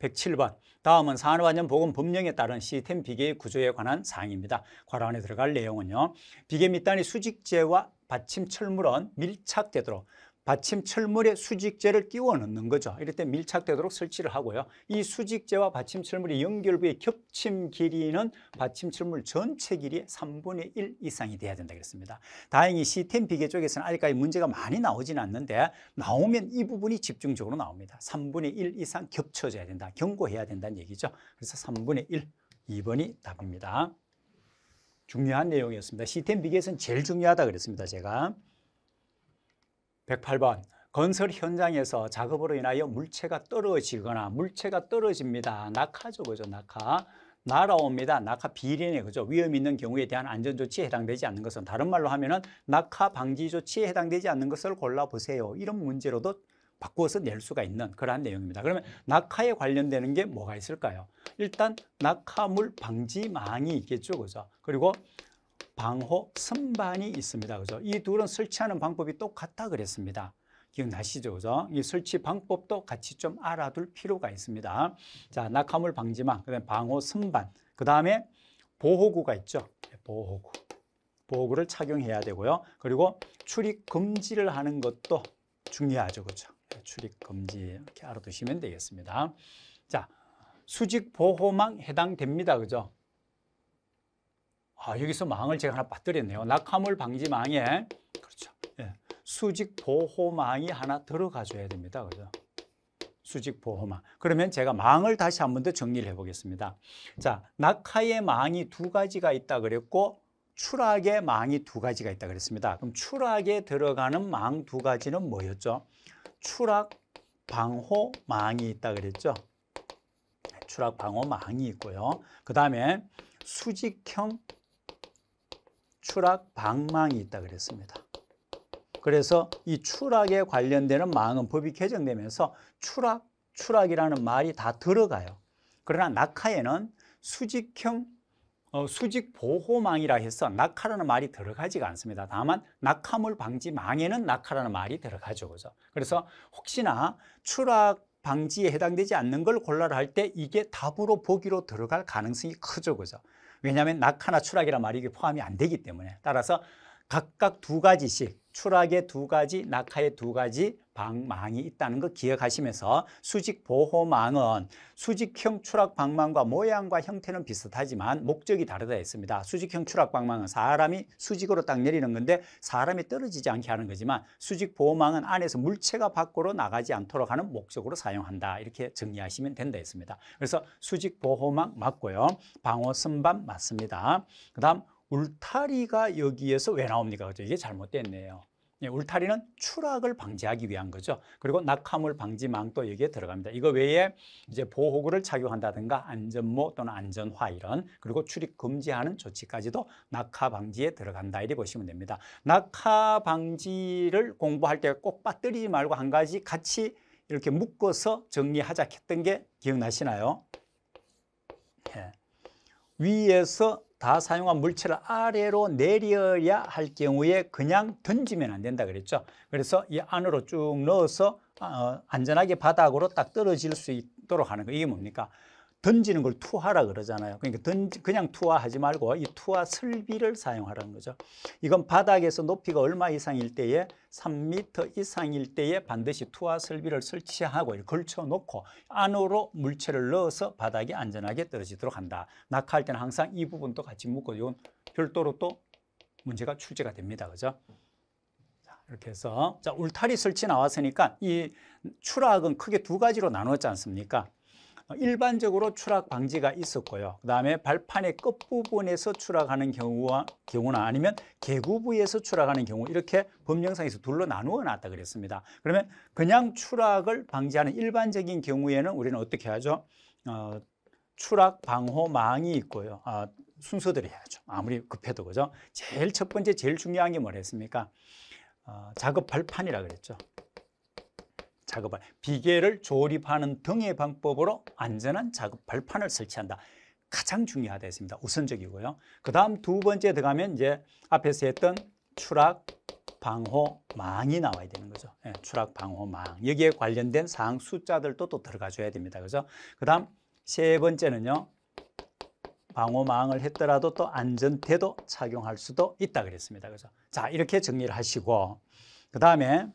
107번. 다음은 산업안전보건법령에 따른 시스템 비계의 구조에 관한 사항입니다. 과안에 들어갈 내용은요. 비계 밑단이 수직재와 받침 철물은 밀착되도록 받침 철물에 수직재를 끼워 넣는 거죠. 이럴 때 밀착되도록 설치를 하고요. 이 수직재와 받침 철물의 연결부의 겹침 길이는 받침 철물 전체 길이의 3분의 1 이상이 돼야 된다 그랬습니다. 다행히 시스템 비계 쪽에서는 아직까지 문제가 많이 나오진 않는데 나오면 이 부분이 집중적으로 나옵니다. 3분의 1 이상 겹쳐져야 된다. 경고해야 된다는 얘기죠. 그래서 3분의 1, 2번이 답입니다. 중요한 내용이었습니다. 시스템 비계에서는 제일 중요하다 그랬습니다. 제가. 108번 건설 현장에서 작업으로 인하여 물체가 떨어지거나 물체가 떨어집니다. 낙하죠. 그죠? 낙하. 날아옵니다. 낙하 비린해 그죠? 위험 있는 경우에 대한 안전 조치에 해당되지 않는 것은 다른 말로 하면은 낙하 방지 조치에 해당되지 않는 것을 골라 보세요. 이런 문제로도 바꿔서낼 수가 있는 그러한 내용입니다. 그러면 낙하에 관련되는 게 뭐가 있을까요? 일단 낙하물 방지망이 있겠죠. 그죠? 그리고 방호 선반이 있습니다. 그죠? 이 둘은 설치하는 방법이 똑같다 그랬습니다. 기억나시죠? 그죠? 이 설치 방법도 같이 좀 알아둘 필요가 있습니다. 자, 낙하물 방지망, 그다음 방호 선반, 그 다음에 보호구가 있죠? 네, 보호구. 보호구를 착용해야 되고요. 그리고 출입 금지를 하는 것도 중요하죠. 그죠? 네, 출입 금지 이렇게 알아두시면 되겠습니다. 자, 수직 보호망 해당됩니다. 그죠? 아, 여기서 망을 제가 하나 빠뜨렸네요. 낙하물 방지망에 그렇죠. 예, 수직 보호망이 하나 들어가줘야 됩니다. 그죠? 수직 보호망. 그러면 제가 망을 다시 한 번 더 정리를 해보겠습니다. 자, 낙하의 망이 두 가지가 있다 그랬고 추락의 망이 두 가지가 있다 그랬습니다. 그럼 추락에 들어가는 망 두 가지는 뭐였죠? 추락 방호망이 있다 그랬죠? 네, 추락 방호망이 있고요. 그 다음에 수직형 추락 방망이 있다 그랬습니다. 그래서 이 추락에 관련되는 망은 법이 개정되면서 추락, 추락이라는 말이 다 들어가요. 그러나 낙하에는 수직형 어, 수직 보호망이라 해서 낙하라는 말이 들어가지가 않습니다. 다만 낙하물 방지망에는 낙하라는 말이 들어가죠. 그죠? 그래서 혹시나 추락 방지에 해당되지 않는 걸 골라라 할 때 이게 답으로 보기로 들어갈 가능성이 크죠. 그죠? 왜냐하면 낙하나 추락이란 말이 포함이 안 되기 때문에 따라서 각각 두 가지씩 추락의 두 가지, 낙하의 두 가지 방망이 있다는 거 기억하시면서 수직 보호망은 수직형 추락 방망과 모양과 형태는 비슷하지만 목적이 다르다 했습니다. 수직형 추락 방망은 사람이 수직으로 딱 내리는 건데 사람이 떨어지지 않게 하는 거지만 수직 보호망은 안에서 물체가 밖으로 나가지 않도록 하는 목적으로 사용한다. 이렇게 정리하시면 된다 했습니다. 그래서 수직 보호망 맞고요. 방어 선반 맞습니다. 그다음 울타리가 여기에서 왜 나옵니까? 그죠? 이게 잘못됐네요. 예, 울타리는 추락을 방지하기 위한 거죠. 그리고 낙하물 방지망도 여기에 들어갑니다. 이거 외에 이제 보호구를 착용한다든가 안전모 또는 안전화 이런 그리고 출입 금지하는 조치까지도 낙하 방지에 들어간다 이리 보시면 됩니다. 낙하 방지를 공부할 때 꼭 빠뜨리지 말고 한 가지 같이 이렇게 묶어서 정리하자 했던 게 기억나시나요? 예. 위에서 다 사용한 물체를 아래로 내려야 할 경우에 그냥 던지면 안 된다 그랬죠. 그래서 이 안으로 쭉 넣어서 어, 안전하게 바닥으로 딱 떨어질 수 있도록 하는 거. 이게 뭡니까? 던지는 걸 투하라 그러잖아요. 그러니까 던지, 그냥 투하하지 말고 이 투하 설비를 사용하라는 거죠. 이건 바닥에서 높이가 얼마 이상일 때에 3m 이상일 때에 반드시 투하 설비를 설치하고 걸쳐 놓고 안으로 물체를 넣어서 바닥이 안전하게 떨어지도록 한다. 낙하할 때는 항상 이 부분도 같이 묶어 이건 별도로 또 문제가 출제가 됩니다. 그죠? 이렇게 해서 자 울타리 설치 나왔으니까 이 추락은 크게 두 가지로 나누었지 않습니까? 일반적으로 추락 방지가 있었고요. 그 다음에 발판의 끝부분에서 추락하는 경우와, 경우나 아니면 개구부에서 추락하는 경우 이렇게 법령상에서 둘로 나누어 놨다 그랬습니다. 그러면 그냥 추락을 방지하는 일반적인 경우에는 우리는 어떻게 하죠? 어, 추락 방호망이 있고요. 아, 순서대로 해야죠. 아무리 급해도 그죠? 제일 첫 번째 제일 중요한 게 뭐랬습니까? 어, 작업 발판이라 그랬죠. 작업을 비계를 조립하는 등의 방법으로 안전한 작업 발판을 설치한다. 가장 중요하다 했습니다. 우선적이고요. 그 다음 두 번째 들어가면 이제 앞에서 했던 추락, 방호망이 나와야 되는 거죠. 예, 추락, 방호망. 여기에 관련된 사항 숫자들도 또 들어가줘야 됩니다. 그죠? 그 다음 세 번째는요. 방호망을 했더라도 또 안전대도 착용할 수도 있다 그랬습니다. 그죠? 자, 이렇게 정리를 하시고, 그 다음에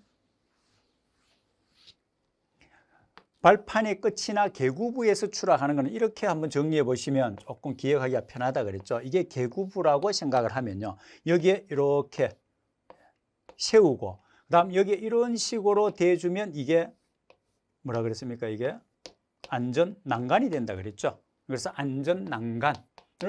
발판의 끝이나 개구부에서 추락하는 것은 이렇게 한번 정리해 보시면 조금 기억하기가 편하다 그랬죠. 이게 개구부라고 생각을 하면요. 여기에 이렇게 세우고 그다음 여기에 이런 식으로 대주면 이게 뭐라 그랬습니까? 이게 안전 난간이 된다 그랬죠. 그래서 안전 난간을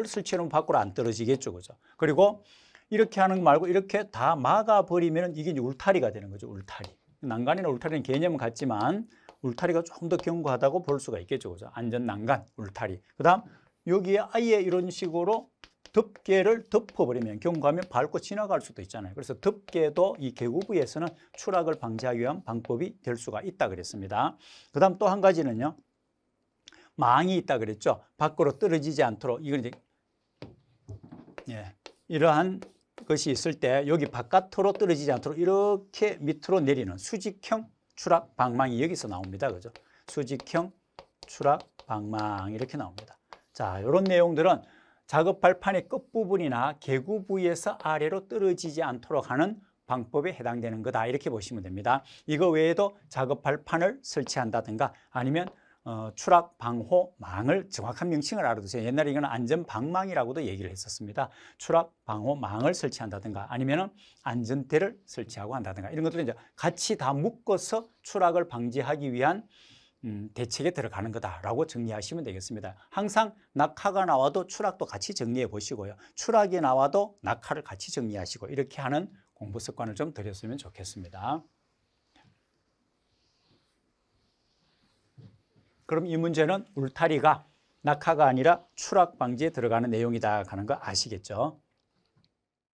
설치해놓으면 밖으로 안 떨어지겠죠. 그죠. 그리고 이렇게 하는 거 말고 이렇게 다 막아버리면 이게 울타리가 되는 거죠. 울타리. 난간이나 울타리는 개념은 같지만 울타리가 조금 더 견고하다고 볼 수가 있겠죠. 그죠? 안전 난간, 울타리. 그다음 여기에 아예 이런 식으로 덮개를 덮어버리면 경과하면 밟고 지나갈 수도 있잖아요. 그래서 덮개도 이 계구부에서는 추락을 방지하기 위한 방법이 될 수가 있다 그랬습니다. 그 다음 또 한 가지는요. 망이 있다 그랬죠. 밖으로 떨어지지 않도록 이건 이제 예, 이러한 것이 있을 때 여기 바깥으로 떨어지지 않도록 이렇게 밑으로 내리는 수직형 추락, 방망이 여기서 나옵니다. 그죠? 수직형, 추락, 방망 이렇게 나옵니다. 자, 이런 내용들은 작업할 판의 끝부분이나 개구 부위에서 아래로 떨어지지 않도록 하는 방법에 해당되는 거다 이렇게 보시면 됩니다. 이거 외에도 작업할 판을 설치한다든가 아니면 어, 추락 방호 망을 정확한 명칭을 알아두세요. 옛날에 이건 안전 방망이라고도 얘기를 했었습니다. 추락 방호 망을 설치한다든가 아니면은 안전대를 설치하고 한다든가 이런 것들은 이제 같이 다 묶어서 추락을 방지하기 위한 음, 대책에 들어가는 거다라고 정리하시면 되겠습니다. 항상 낙하가 나와도 추락도 같이 정리해 보시고요. 추락이 나와도 낙하를 같이 정리하시고 이렇게 하는 공부 습관을 좀드렸으면 좋겠습니다. 그럼 이 문제는 울타리가 낙하가 아니라 추락 방지에 들어가는 내용이다 하는 거 아시겠죠?